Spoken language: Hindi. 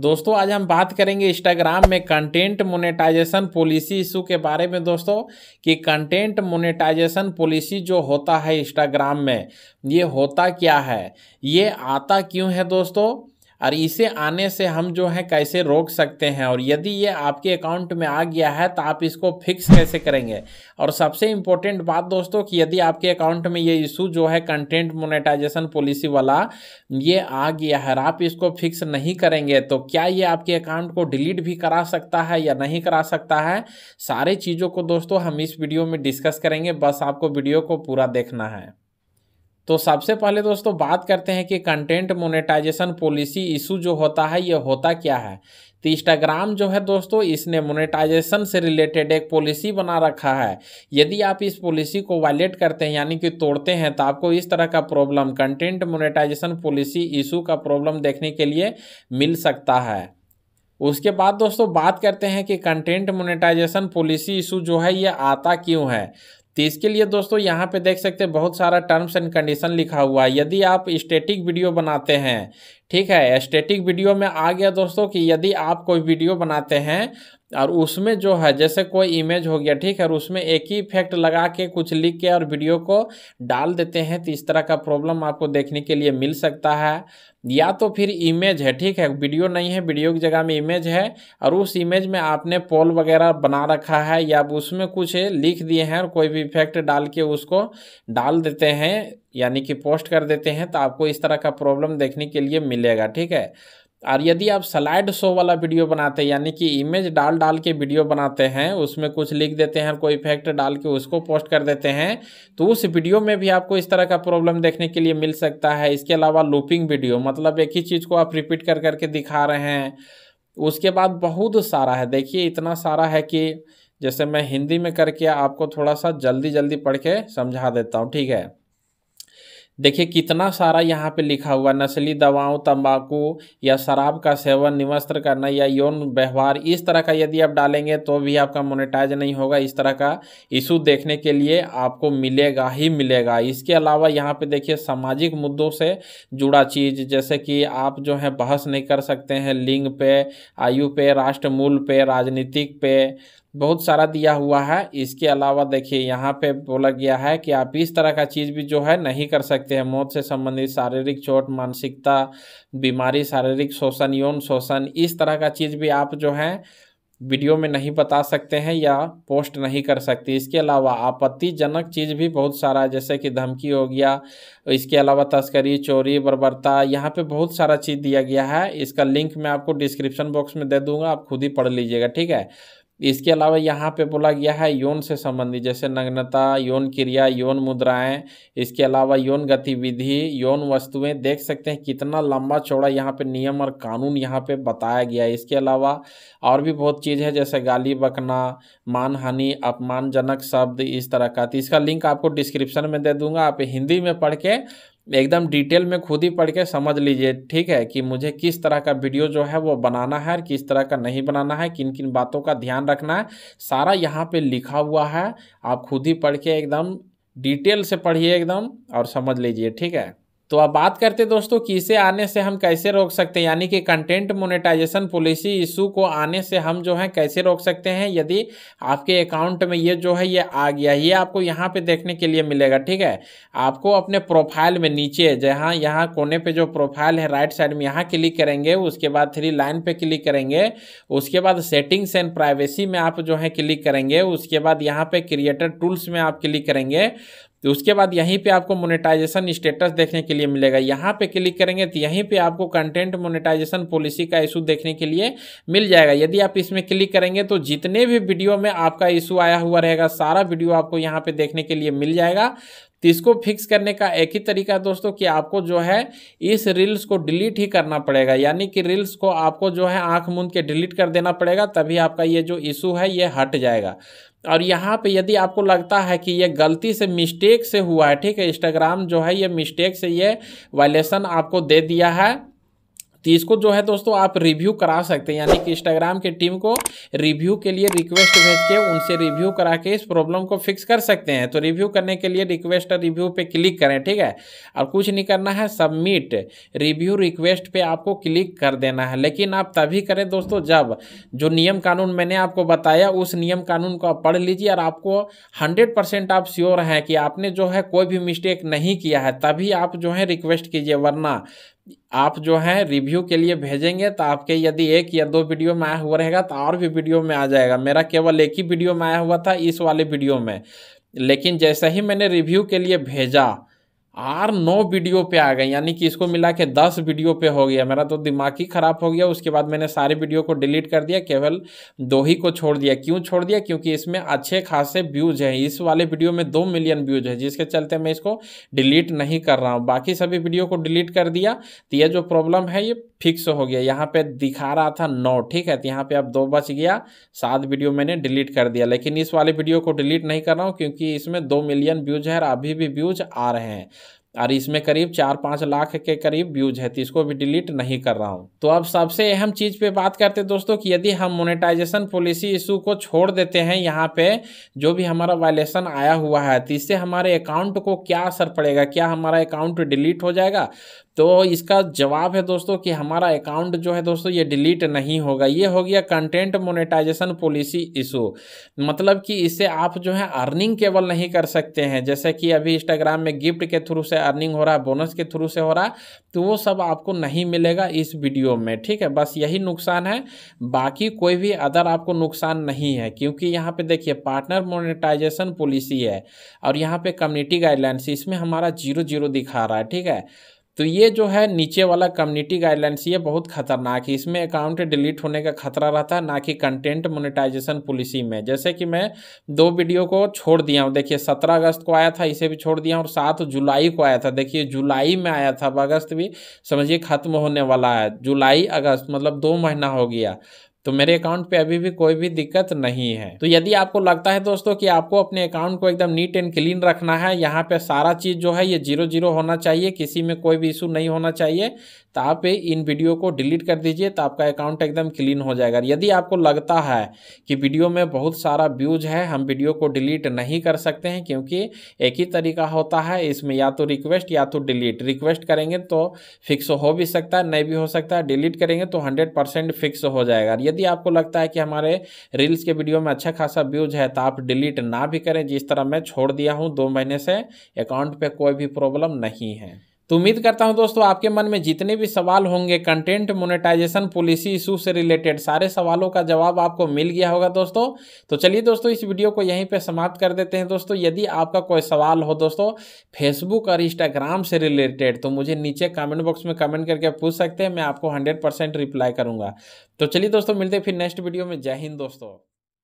दोस्तों आज हम बात करेंगे इंस्टाग्राम में कंटेंट मोनेटाइजेशन पॉलिसी इशू के बारे में दोस्तों कि कंटेंट मोनेटाइजेशन पॉलिसी जो होता है इंस्टाग्राम में ये होता क्या है ये आता क्यों है दोस्तों और इसे आने से हम जो है कैसे रोक सकते हैं और यदि ये आपके अकाउंट में आ गया है तो आप इसको फिक्स कैसे करेंगे और सबसे इम्पोर्टेंट बात दोस्तों कि यदि आपके अकाउंट में ये इशू जो है कंटेंट मोनेटाइजेशन पॉलिसी वाला ये आ गया है आप इसको फिक्स नहीं करेंगे तो क्या ये आपके अकाउंट को डिलीट भी करा सकता है या नहीं करा सकता है सारे चीज़ों को दोस्तों हम इस वीडियो में डिस्कस करेंगे बस आपको वीडियो को पूरा देखना है तो सबसे पहले दोस्तों बात करते हैं कि कंटेंट मोनेटाइजेशन पॉलिसी इशू जो होता है ये होता क्या है तो इंस्टाग्राम जो है दोस्तों इसने मोनेटाइजेशन से रिलेटेड एक पॉलिसी बना रखा है यदि आप इस पॉलिसी को वायलेट करते हैं यानी कि तोड़ते हैं तो आपको इस तरह का problem content monetization policy issue का प्रॉब्लम देखने के लिए मिल सकता है उसके बाद दोस्तों बात करते हैं कि कंटेंट मोनेटाइजेशन पॉलिसी इशू जो है ये आता क्यों है तो इसके लिए दोस्तों यहाँ पे देख सकते हैं बहुत सारा टर्म्स एंड कंडीशन लिखा हुआ है यदि आप स्टेटिक वीडियो बनाते हैं ठीक है स्टेटिक वीडियो में आ गया दोस्तों कि यदि आप कोई वीडियो बनाते हैं और उसमें जो है जैसे कोई इमेज हो गया ठीक है और उसमें एक ही इफेक्ट लगा के कुछ लिख के और वीडियो को डाल देते हैं तो इस तरह का प्रॉब्लम आपको देखने के लिए मिल सकता है या तो फिर इमेज है ठीक है वीडियो नहीं है वीडियो की जगह में इमेज है और उस इमेज में आपने पोल वगैरह बना रखा है या उसमें कुछ लिख दिए हैं और कोई भी इफेक्ट डाल के उसको डाल देते हैं यानी कि पोस्ट कर देते हैं तो आपको इस तरह का प्रॉब्लम देखने के लिए मिलेगा ठीक है और यदि आप स्लाइड शो वाला वीडियो बनाते हैं यानी कि इमेज डाल डाल के वीडियो बनाते हैं उसमें कुछ लिख देते हैं कोई इफेक्ट डाल के उसको पोस्ट कर देते हैं तो उस वीडियो में भी आपको इस तरह का प्रॉब्लम देखने के लिए मिल सकता है इसके अलावा लूपिंग वीडियो मतलब एक ही चीज़ को आप रिपीट कर करके दिखा रहे हैं उसके बाद बहुत सारा है देखिए इतना सारा है कि जैसे मैं हिंदी में करके आपको थोड़ा सा जल्दी जल्दी पढ़ के समझा देता हूँ ठीक है देखिए कितना सारा यहाँ पे लिखा हुआ नस्ली दवाओं तंबाकू या शराब का सेवन निवस्त्र करना या यौन व्यवहार इस तरह का यदि आप डालेंगे तो भी आपका मोनेटाइज नहीं होगा इस तरह का इशू देखने के लिए आपको मिलेगा ही मिलेगा इसके अलावा यहाँ पे देखिए सामाजिक मुद्दों से जुड़ा चीज़ जैसे कि आप जो है बहस नहीं कर सकते हैं लिंग पे आयु पे राष्ट्र मूल पे राजनीतिक पे बहुत सारा दिया हुआ है इसके अलावा देखिए यहाँ पे बोला गया है कि आप इस तरह का चीज़ भी जो है नहीं कर सकते हैं मौत से संबंधित शारीरिक चोट मानसिकता बीमारी शारीरिक शोषण यौन शोषण इस तरह का चीज़ भी आप जो है वीडियो में नहीं बता सकते हैं या पोस्ट नहीं कर सकते इसके अलावा आपत्तिजनक चीज़ भी बहुत सारा जैसे कि धमकी हो गया इसके अलावा तस्करी चोरी बर्बरता यहाँ पे बहुत सारा चीज़ दिया गया है इसका लिंक मैं आपको डिस्क्रिप्शन बॉक्स में दे दूंगा आप खुद ही पढ़ लीजिएगा ठीक है इसके अलावा यहाँ पे बोला गया है यौन से संबंधित जैसे नग्नता यौन क्रिया यौन मुद्राएं इसके अलावा यौन गतिविधि यौन वस्तुएं देख सकते हैं कितना लंबा चौड़ा यहाँ पे नियम और कानून यहाँ पे बताया गया है इसके अलावा और भी बहुत चीज़ है जैसे गाली बकना मानहानि अपमानजनक शब्द इस तरह का तो इसका लिंक आपको डिस्क्रिप्शन में दे दूंगा आप हिंदी में पढ़ के एकदम डिटेल में खुद ही पढ़ के समझ लीजिए ठीक है कि मुझे किस तरह का वीडियो जो है वो बनाना है और किस तरह का नहीं बनाना है किन किन बातों का ध्यान रखना है सारा यहाँ पे लिखा हुआ है आप खुद ही पढ़ के एकदम डिटेल से पढ़िए एकदम और समझ लीजिए ठीक है तो अब बात करते दोस्तों कि इसे आने से हम कैसे रोक सकते हैं यानी कि कंटेंट मोनेटाइजेशन पॉलिसी इशू को आने से हम जो है कैसे रोक सकते हैं यदि आपके अकाउंट में ये जो है ये आ गया ये आपको यहाँ पे देखने के लिए मिलेगा ठीक है आपको अपने प्रोफाइल में नीचे जहाँ यहाँ कोने पे जो प्रोफाइल है राइट साइड में यहाँ क्लिक करेंगे उसके बाद थ्री लाइन पर क्लिक करेंगे उसके बाद सेटिंग्स एंड प्राइवेसी में आप जो है क्लिक करेंगे उसके बाद यहाँ पे क्रिएटर टूल्स में आप क्लिक करेंगे तो उसके बाद यहीं पे आपको मोनेटाइजेशन स्टेटस देखने के लिए मिलेगा यहाँ पे क्लिक करेंगे तो यहीं पे आपको कंटेंट मोनेटाइजेशन पॉलिसी का इशू देखने के लिए मिल जाएगा यदि आप इसमें क्लिक करेंगे तो जितने भी वीडियो में आपका इशू आया हुआ रहेगा सारा वीडियो आपको यहाँ पे देखने के लिए मिल जाएगा तो इसको फिक्स करने का एक ही तरीका दोस्तों कि आपको जो है इस रील्स को डिलीट ही करना पड़ेगा यानी कि रील्स को आपको जो है आंख मूंद के डिलीट कर देना पड़ेगा तभी आपका ये जो इशू है ये हट जाएगा और यहाँ पे यदि आपको लगता है कि ये गलती से मिस्टेक से हुआ है ठीक है इंस्टाग्राम जो है ये मिस्टेक से ये वायलेशन आपको दे दिया है तो इसको जो है दोस्तों आप रिव्यू करा सकते हैं यानी कि इंस्टाग्राम के टीम को रिव्यू के लिए रिक्वेस्ट भेज के उनसे रिव्यू करा के इस प्रॉब्लम को फिक्स कर सकते हैं तो रिव्यू करने के लिए रिक्वेस्ट रिव्यू पे क्लिक करें ठीक है और कुछ नहीं करना है सबमिट रिव्यू रिक्वेस्ट पे आपको क्लिक कर देना है लेकिन आप तभी करें दोस्तों जब जो नियम कानून मैंने आपको बताया उस नियम कानून को आप पढ़ लीजिए और आपको हंड्रेड परसेंट आप श्योर हैं कि आपने जो है कोई भी मिस्टेक नहीं किया है तभी आप जो है रिक्वेस्ट कीजिए वरना आप जो हैं रिव्यू के लिए भेजेंगे तो आपके यदि एक या दो वीडियो में आया हुआ रहेगा तो और भी वीडियो में आ जाएगा मेरा केवल एक ही वीडियो में आया हुआ था इस वाले वीडियो में लेकिन जैसे ही मैंने रिव्यू के लिए भेजा आर नौ वीडियो पे आ गए यानी कि इसको मिला के दस वीडियो पे हो गया मेरा तो दिमाग ही ख़राब हो गया उसके बाद मैंने सारे वीडियो को डिलीट कर दिया केवल दो ही को छोड़ दिया क्यों छोड़ दिया क्योंकि इसमें अच्छे खासे व्यूज़ हैं इस वाले वीडियो में दो मिलियन व्यूज़ है जिसके चलते मैं इसको डिलीट नहीं कर रहा हूँ बाकी सभी वीडियो को डिलीट कर दिया तो यह जो प्रॉब्लम है ये फिक्स हो गया यहाँ पे दिखा रहा था नौ ठीक है तो यहाँ पे अब दो बच गया सात वीडियो मैंने डिलीट कर दिया लेकिन इस वाले वीडियो को डिलीट नहीं कर रहा हूँ क्योंकि इसमें दो मिलियन व्यूज है और अभी भी व्यूज आ रहे हैं और इसमें करीब चार पाँच लाख के करीब व्यूज है तो इसको भी डिलीट नहीं कर रहा हूँ तो अब सबसे अहम चीज़ पे बात करते हैं दोस्तों कि यदि हम मोनेटाइजेशन पॉलिसी इशू को छोड़ देते हैं यहाँ पे जो भी हमारा वायलेशन आया हुआ है तो इससे हमारे अकाउंट को क्या असर पड़ेगा क्या हमारा अकाउंट डिलीट हो जाएगा तो इसका जवाब है दोस्तों कि हमारा अकाउंट जो है दोस्तों ये डिलीट नहीं होगा ये हो गया कंटेंट मोनेटाइजेशन पॉलिसी इशू मतलब कि इससे आप जो है अर्निंग केवल नहीं कर सकते हैं जैसे कि अभी इंस्टाग्राम में गिफ्ट के थ्रू से अर्निंग हो रहा है बोनस के थ्रू से हो रहा है तो वो सब आपको नहीं मिलेगा इस वीडियो में ठीक है बस यही नुकसान है बाकी कोई भी अदर आपको नुकसान नहीं है क्योंकि यहाँ पर देखिए पार्टनर मोनिटाइजेशन पॉलिसी है और यहाँ पर कम्युनिटी गाइडलाइंस इसमें हमारा जीरो जीरो दिखा रहा है ठीक है तो ये जो है नीचे वाला कम्युनिटी गाइडलाइंस ये बहुत खतरनाक है इसमें अकाउंट डिलीट होने का खतरा रहता है ना कि कंटेंट मोनेटाइजेशन पॉलिसी में जैसे कि मैं दो वीडियो को छोड़ दिया हूँ देखिए सत्रह अगस्त को आया था इसे भी छोड़ दिया और सात जुलाई को आया था देखिए जुलाई में आया था अब अगस्त भी समझिए खत्म होने वाला है जुलाई अगस्त मतलब दो महीना हो गया तो मेरे अकाउंट पे अभी भी कोई भी दिक्कत नहीं है तो यदि आपको लगता है दोस्तों कि आपको अपने अकाउंट को एकदम नीट एंड क्लीन रखना है यहाँ पे सारा चीज़ जो है ये जीरो जीरो होना चाहिए किसी में कोई भी इशू नहीं होना चाहिए तो आप इन वीडियो को डिलीट कर दीजिए तो आपका अकाउंट एकदम क्लीन हो जाएगा यदि आपको लगता है कि वीडियो में बहुत सारा व्यूज है हम वीडियो को डिलीट नहीं कर सकते हैं क्योंकि एक ही तरीका होता है इसमें या तो रिक्वेस्ट या तो डिलीट रिक्वेस्ट करेंगे तो फिक्स हो भी सकता है नहीं भी हो सकता है डिलीट करेंगे तो हंड्रेड फिक्स हो जाएगा यदि आपको लगता है कि हमारे रील्स के वीडियो में अच्छा खासा व्यूज है तो आप डिलीट ना भी करें जिस तरह मैं छोड़ दिया हूँ दो महीने से अकाउंट पर कोई भी प्रॉब्लम नहीं है तो उम्मीद करता हूं दोस्तों आपके मन में जितने भी सवाल होंगे कंटेंट मोनेटाइजेशन पॉलिसी इशू से रिलेटेड सारे सवालों का जवाब आपको मिल गया होगा दोस्तों तो चलिए दोस्तों इस वीडियो को यहीं पे समाप्त कर देते हैं दोस्तों यदि आपका कोई सवाल हो दोस्तों फेसबुक और इंस्टाग्राम से रिलेटेड तो मुझे नीचे कमेंट बॉक्स में कमेंट करके पूछ सकते हैं मैं आपको हंड्रेड रिप्लाई करूँगा तो चलिए दोस्तों मिलते फिर नेक्स्ट वीडियो में जय हिंद दोस्तों